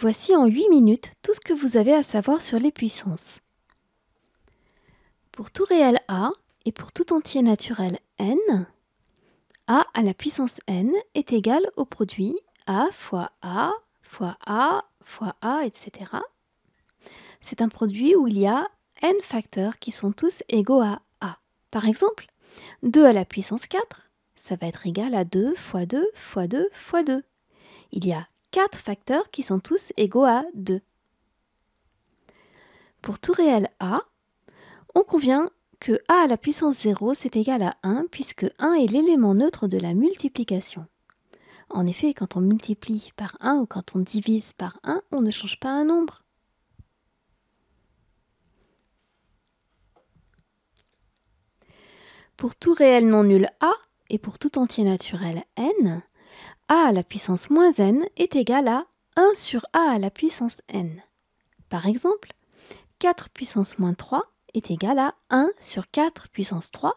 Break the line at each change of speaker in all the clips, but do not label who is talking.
Voici en 8 minutes tout ce que vous avez à savoir sur les puissances. Pour tout réel A et pour tout entier naturel N, A à la puissance N est égal au produit A fois A fois A fois A, etc. C'est un produit où il y a N facteurs qui sont tous égaux à A. Par exemple, 2 à la puissance 4, ça va être égal à 2 fois 2 fois 2 fois 2. Il y a 4 facteurs qui sont tous égaux à 2. Pour tout réel A, on convient que A à la puissance 0 c'est égal à 1 puisque 1 est l'élément neutre de la multiplication. En effet, quand on multiplie par 1 ou quand on divise par 1, on ne change pas un nombre. Pour tout réel non nul A et pour tout entier naturel N, a à la puissance moins n est égal à 1 sur a à la puissance n. Par exemple, 4 puissance moins 3 est égal à 1 sur 4 puissance 3.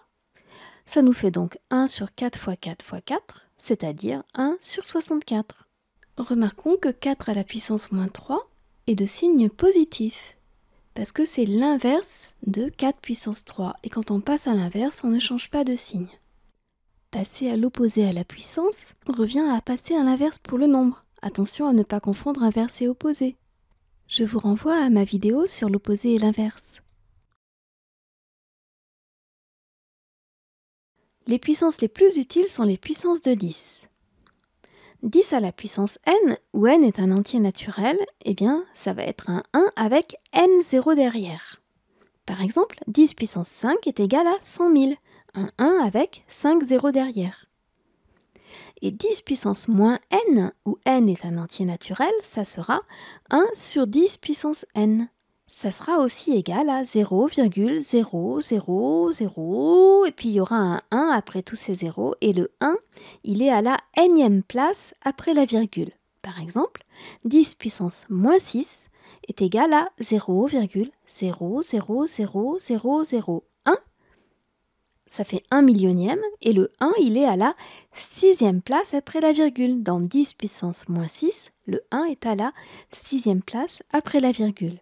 Ça nous fait donc 1 sur 4 fois 4 fois 4, c'est-à-dire 1 sur 64. Remarquons que 4 à la puissance moins 3 est de signe positif, parce que c'est l'inverse de 4 puissance 3, et quand on passe à l'inverse, on ne change pas de signe. Passer à l'opposé à la puissance revient à passer à l'inverse pour le nombre. Attention à ne pas confondre inverse et opposé. Je vous renvoie à ma vidéo sur l'opposé et l'inverse. Les puissances les plus utiles sont les puissances de 10. 10 à la puissance n, où n est un entier naturel, eh bien, ça va être un 1 avec n0 derrière. Par exemple, 10 puissance 5 est égal à 100 000, un 1 avec 5 zéros derrière. Et 10 puissance moins n, où n est un entier naturel, ça sera 1 sur 10 puissance n. Ça sera aussi égal à 0,0000, et puis il y aura un 1 après tous ces zéros, et le 1, il est à la nème place après la virgule. Par exemple, 10 puissance moins 6 est égal à 0,0000001 ça fait 1 millionième, et le 1, il est à la sixième place après la virgule. Dans 10 puissance moins 6, le 1 est à la sixième place après la virgule.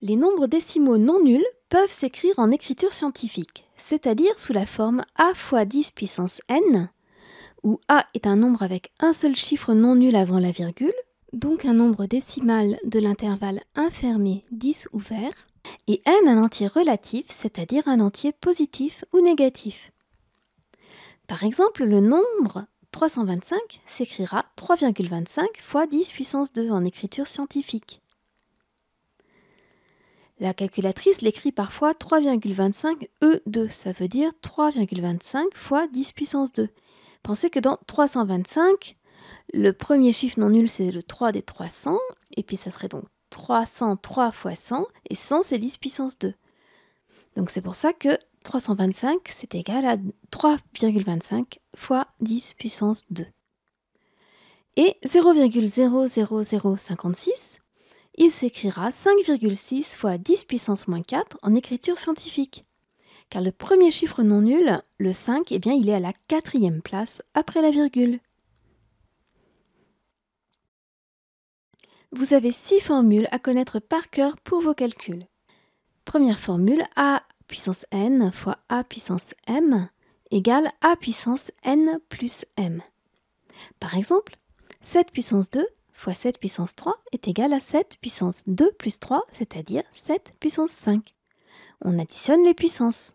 Les nombres décimaux non nuls peuvent s'écrire en écriture scientifique, c'est-à-dire sous la forme a fois 10 puissance n, où a est un nombre avec un seul chiffre non nul avant la virgule, donc un nombre décimal de l'intervalle infirmé 10 ouvert, et n un entier relatif, c'est-à-dire un entier positif ou négatif. Par exemple, le nombre 325 s'écrira 3,25 fois 10 puissance 2 en écriture scientifique. La calculatrice l'écrit parfois 3,25 E2, ça veut dire 3,25 fois 10 puissance 2. Pensez que dans 325, le premier chiffre non nul c'est le 3 des 300, et puis ça serait donc 303 fois 100, et 100 c'est 10 puissance 2. Donc c'est pour ça que 325 c'est égal à 3,25 fois 10 puissance 2. Et 0,00056, il s'écrira 5,6 fois 10 puissance moins 4 en écriture scientifique. Car le premier chiffre non nul, le 5, eh bien, il est à la quatrième place après la virgule. vous avez six formules à connaître par cœur pour vos calculs. Première formule, a puissance n fois a puissance m égale a puissance n plus m. Par exemple, 7 puissance 2 fois 7 puissance 3 est égal à 7 puissance 2 plus 3, c'est-à-dire 7 puissance 5. On additionne les puissances.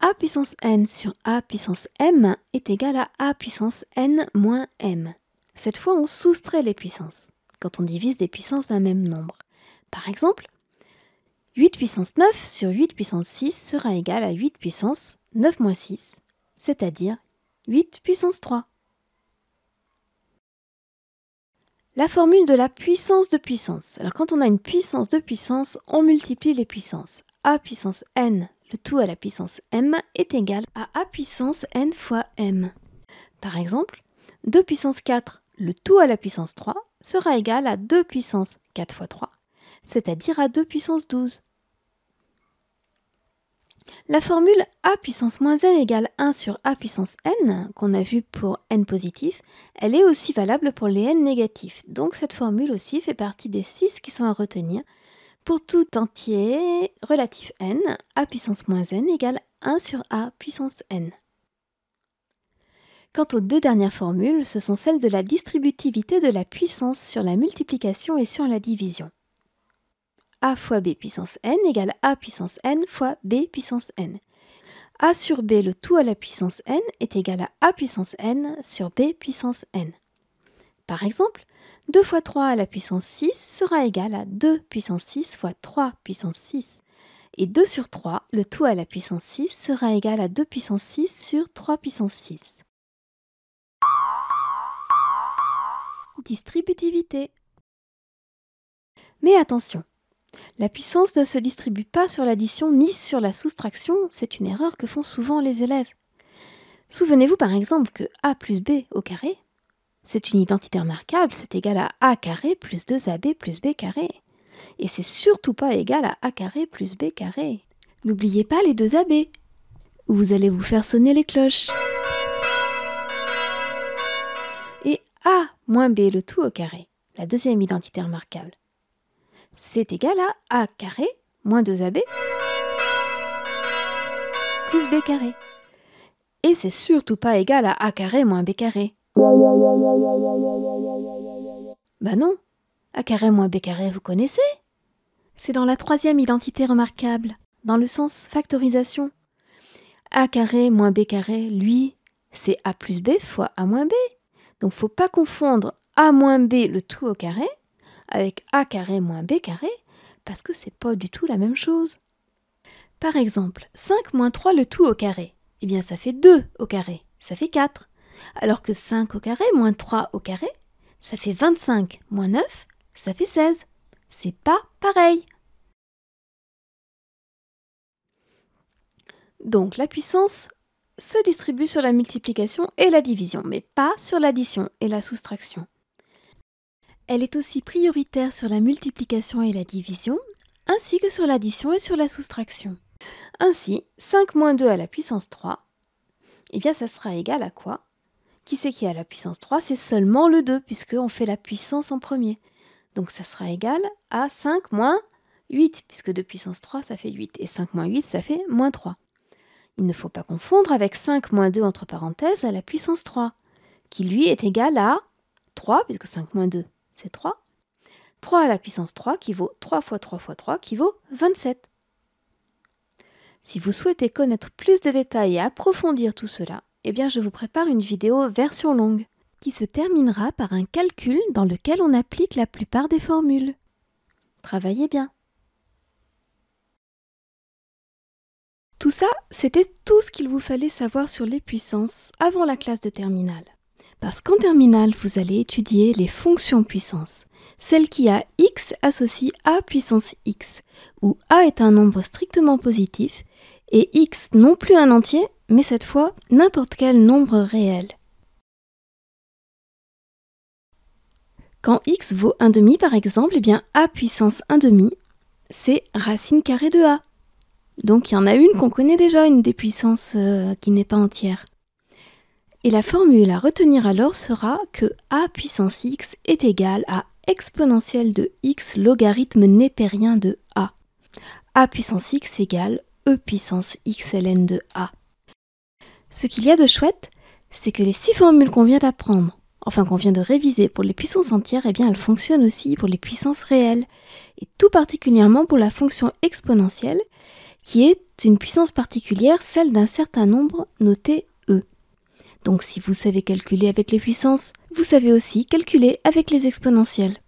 a puissance n sur a puissance m est égal à a puissance n moins m. Cette fois, on soustrait les puissances quand on divise des puissances d'un même nombre. Par exemple, 8 puissance 9 sur 8 puissance 6 sera égal à 8 puissance 9 moins 6, c'est-à-dire 8 puissance 3. La formule de la puissance de puissance. Alors quand on a une puissance de puissance, on multiplie les puissances. a puissance n, le tout à la puissance m, est égal à a puissance n fois m. Par exemple, 2 puissance 4 le tout à la puissance 3 sera égal à 2 puissance 4 fois 3, c'est-à-dire à 2 puissance 12. La formule a puissance moins n égale 1 sur a puissance n, qu'on a vue pour n positif, elle est aussi valable pour les n négatifs. Donc cette formule aussi fait partie des 6 qui sont à retenir. Pour tout entier relatif n, a puissance moins n égale 1 sur a puissance n. Quant aux deux dernières formules, ce sont celles de la distributivité de la puissance sur la multiplication et sur la division. a fois b puissance n égale a puissance n fois b puissance n. a sur b le tout à la puissance n est égal à a puissance n sur b puissance n. Par exemple, 2 fois 3 à la puissance 6 sera égal à 2 puissance 6 fois 3 puissance 6. Et 2 sur 3, le tout à la puissance 6, sera égal à 2 puissance 6 sur 3 puissance 6. distributivité. Mais attention, la puissance ne se distribue pas sur l'addition ni sur la soustraction, c'est une erreur que font souvent les élèves. Souvenez-vous par exemple que a plus b au carré, c'est une identité remarquable, c'est égal à a carré plus 2ab plus b carré. Et c'est surtout pas égal à a carré plus b carré. N'oubliez pas les 2 ab. Vous allez vous faire sonner les cloches. moins b le tout au carré, la deuxième identité remarquable. C'est égal à a carré moins 2ab plus b carré. Et c'est surtout pas égal à a carré moins b carré. Bah non, a carré moins b carré, vous connaissez C'est dans la troisième identité remarquable, dans le sens factorisation. a carré moins b carré, lui, c'est a plus b fois a moins b. Donc faut pas confondre a moins b le tout au carré avec a carré moins b carré parce que c'est pas du tout la même chose. Par exemple, 5 moins 3 le tout au carré, eh bien ça fait 2 au carré, ça fait 4. Alors que 5 au carré moins 3 au carré, ça fait 25 moins 9, ça fait 16. C'est pas pareil. Donc la puissance se distribue sur la multiplication et la division, mais pas sur l'addition et la soustraction. Elle est aussi prioritaire sur la multiplication et la division, ainsi que sur l'addition et sur la soustraction. Ainsi, 5 moins 2 à la puissance 3, eh bien ça sera égal à quoi Qui c'est qui a la puissance 3 C'est seulement le 2, puisqu'on fait la puissance en premier. Donc ça sera égal à 5 moins 8, puisque 2 puissance 3, ça fait 8. Et 5 moins 8, ça fait moins 3. Il ne faut pas confondre avec 5 moins 2 entre parenthèses à la puissance 3, qui lui est égal à 3, puisque 5 moins 2, c'est 3. 3 à la puissance 3 qui vaut 3 fois 3 fois 3 qui vaut 27. Si vous souhaitez connaître plus de détails et approfondir tout cela, eh bien je vous prépare une vidéo version longue qui se terminera par un calcul dans lequel on applique la plupart des formules. Travaillez bien Tout ça, c'était tout ce qu'il vous fallait savoir sur les puissances avant la classe de terminale. Parce qu'en terminale, vous allez étudier les fonctions puissance, celle qui a x associe a puissance x, où a est un nombre strictement positif, et x non plus un entier, mais cette fois n'importe quel nombre réel. Quand x vaut 1 demi par exemple, eh bien a puissance 1 demi, c'est racine carrée de a, donc il y en a une mm. qu'on connaît déjà, une des puissances euh, qui n'est pas entière. Et la formule à retenir alors sera que a puissance x est égale à exponentielle de x logarithme népérien de a. a puissance x égale e puissance x ln de a. Ce qu'il y a de chouette, c'est que les six formules qu'on vient d'apprendre, enfin qu'on vient de réviser pour les puissances entières, eh bien elles fonctionnent aussi pour les puissances réelles, et tout particulièrement pour la fonction exponentielle, qui est une puissance particulière, celle d'un certain nombre noté E. Donc si vous savez calculer avec les puissances, vous savez aussi calculer avec les exponentielles.